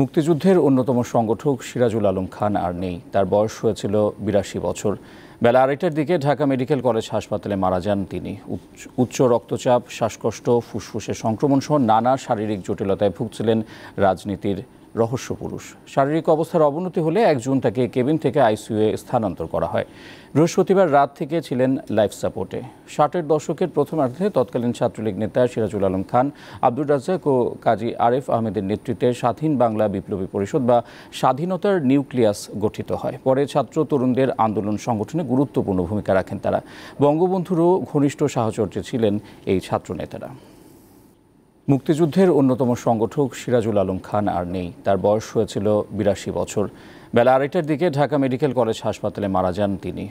মুক্তিযুদ্ধের অন্যতম সংগঠক সিরাজুল আলম খান আর নেই তার বয়স হয়েছিল বিরাশি বছর বেলা আড়াইটার দিকে ঢাকা মেডিকেল কলেজ হাসপাতালে মারা যান তিনি উচ্চ রক্তচাপ শ্বাসকষ্ট ফুসফুসে সংক্রমণ সহ নানা শারীরিক জটিলতায় ভুগছিলেন রাজনীতির রহস্য পুরুষ শারীরিক অবস্থার অবনতি হলে এক জুন তাকে কেবিন থেকে এ স্থানান্তর করা হয় বৃহস্পতিবার রাত থেকে ছিলেন লাইফ সাপোর্টে ষাটের দশকের প্রথমার্ধে তৎকালীন ছাত্রলীগ নেতা সিরাজুল আলম খান আব্দুর রাজ্জাক ও কাজী আরেফ আহমেদের নেতৃত্বে স্বাধীন বাংলা বিপ্লবী পরিষদ বা স্বাধীনতার নিউক্লিয়াস গঠিত হয় পরে ছাত্র তরুণদের আন্দোলন সংগঠনে গুরুত্বপূর্ণ ভূমিকা রাখেন তারা বঙ্গবন্ধুরও ঘনিষ্ঠ সাহচর্যে ছিলেন এই ছাত্রনেতারা মুক্তিযুদ্ধের অন্যতম সংগঠক সিরাজুল আলম খান আর নেই তার বয়স হয়েছিল বিরাশি বছর বেলা আড়াইটার দিকে ঢাকা মেডিকেল কলেজ হাসপাতালে মারা যান তিনি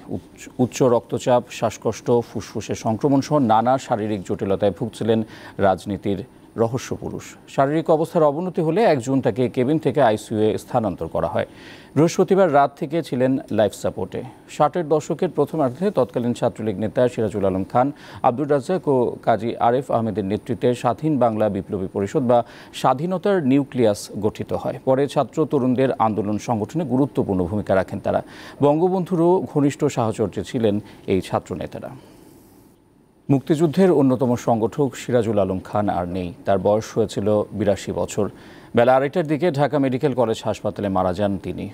উচ্চ রক্তচাপ শ্বাসকষ্ট ফুসফুসে সংক্রমণ সহ নানা শারীরিক জটিলতায় ভুগছিলেন রাজনীতির রহস্য পুরুষ শারীরিক অবস্থার অবনতি হলে এক জুন তাকে কেবিন থেকে এ স্থানান্তর করা হয় বৃহস্পতিবার রাত থেকে ছিলেন লাইফ সাপোর্টে ষাটের দশকের প্রথমার্ধে তৎকালীন ছাত্রলীগ নেতা সিরাজুল আলম খান আব্দুর রাজ্জাক ও কাজী আরেফ আহমেদের নেতৃত্বে স্বাধীন বাংলা বিপ্লবী পরিষদ বা স্বাধীনতার নিউক্লিয়াস গঠিত হয় পরে ছাত্র তরুণদের আন্দোলন সংগঠনে গুরুত্বপূর্ণ ভূমিকা রাখেন তারা বঙ্গবন্ধুরও ঘনিষ্ঠ সাহচর্যে ছিলেন এই ছাত্রনেতারা মুক্তিযুদ্ধের অন্যতম সংগঠক সিরাজুল আলম খান আর নেই তার বয়স হয়েছিল বিরাশি বছর বেলা আড়াইটার দিকে ঢাকা মেডিকেল কলেজ হাসপাতালে মারা যান তিনি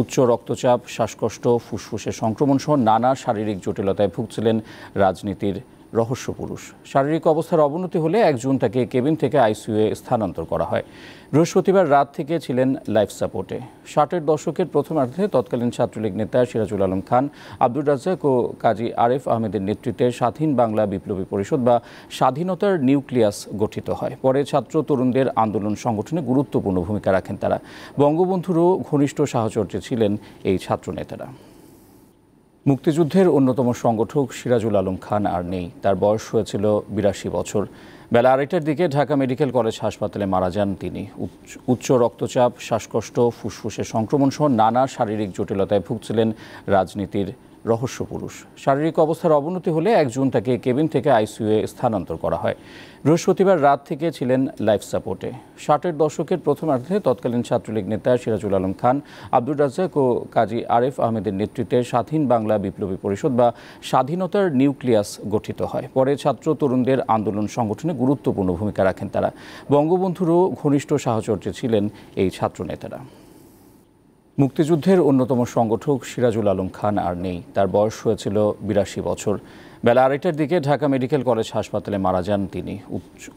উচ্চ রক্তচাপ শ্বাসকষ্ট ফুসফুসে সংক্রমণ সহ নানা শারীরিক জটিলতায় ভুগছিলেন রাজনীতির রহস্য পুরুষ শারীরিক অবস্থার অবনতি হলে এক জুন তাকে কেবিন থেকে এ স্থানান্তর করা হয় বৃহস্পতিবার রাত থেকে ছিলেন লাইফ সাপোর্টে ষাটের দশকের প্রথমার্ধে তৎকালীন ছাত্রলীগ নেতা সিরাজুল আলম খান আব্দুর রাজ্জাক ও কাজী আরেফ আহমেদের নেতৃত্বে স্বাধীন বাংলা বিপ্লবী পরিষদ বা স্বাধীনতার নিউক্লিয়াস গঠিত হয় পরে ছাত্র তরুণদের আন্দোলন সংগঠনে গুরুত্বপূর্ণ ভূমিকা রাখেন তারা বঙ্গবন্ধুরও ঘনিষ্ঠ সাহচর্যে ছিলেন এই ছাত্রনেতারা মুক্তিযুদ্ধের অন্যতম সংগঠক সিরাজুল আলম খান আর নেই তার বয়স হয়েছিল বিরাশি বছর বেলা আড়াইটার দিকে ঢাকা মেডিকেল কলেজ হাসপাতালে মারা যান তিনি উচ্চ রক্তচাপ শ্বাসকষ্ট ফুসফুসে সংক্রমণ সহ নানা শারীরিক জটিলতায় ভুগছিলেন রাজনীতির রহস্য পুরুষ শারীরিক অবস্থার অবনতি হলে এক জুন তাকে কেবিন থেকে এ স্থানান্তর করা হয় বৃহস্পতিবার রাত থেকে ছিলেন লাইফ সাপোর্টে ষাটের দশকের প্রথমার্ধে তৎকালীন ছাত্রলীগ নেতা সিরাজুল আলম খান আব্দুর রাজ্জাক ও কাজী আরেফ আহমেদের নেতৃত্বে স্বাধীন বাংলা বিপ্লবী পরিষদ বা স্বাধীনতার নিউক্লিয়াস গঠিত হয় পরে ছাত্র তরুণদের আন্দোলন সংগঠনে গুরুত্বপূর্ণ ভূমিকা রাখেন তারা বঙ্গবন্ধুরও ঘনিষ্ঠ সাহচর্যে ছিলেন এই ছাত্রনেতারা মুক্তিযুদ্ধের অন্যতম সংগঠক সিরাজুল আলম খান আর নেই তার বয়স হয়েছিল বিরাশি বছর বেলা আড়াইটার দিকে ঢাকা মেডিকেল কলেজ হাসপাতালে মারা যান তিনি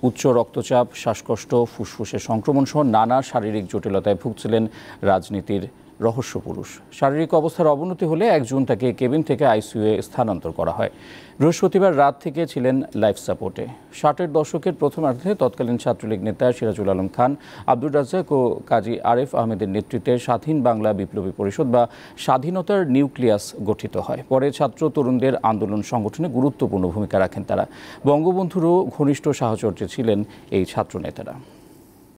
উচ্চ রক্তচাপ শ্বাসকষ্ট ফুসফুসে সংক্রমণ সহ নানা শারীরিক জটিলতায় ভুগছিলেন রাজনীতির রহস্য পুরুষ শারীরিক অবস্থার অবনতি হলে এক জুন তাকে কেবিন থেকে এ স্থানান্তর করা হয় বৃহস্পতিবার রাত থেকে ছিলেন লাইফ সাপোর্টে ষাটের দশকের প্রথমার্ধে তৎকালীন ছাত্রলীগ নেতা সিরাজুল আলম খান আব্দুর রাজ্জাক ও কাজী আরেফ আহমেদের নেতৃত্বে স্বাধীন বাংলা বিপ্লবী পরিষদ বা স্বাধীনতার নিউক্লিয়াস গঠিত হয় পরে ছাত্র তরুণদের আন্দোলন সংগঠনে গুরুত্বপূর্ণ ভূমিকা রাখেন তারা বঙ্গবন্ধুরও ঘনিষ্ঠ সাহচর্যে ছিলেন এই ছাত্রনেতারা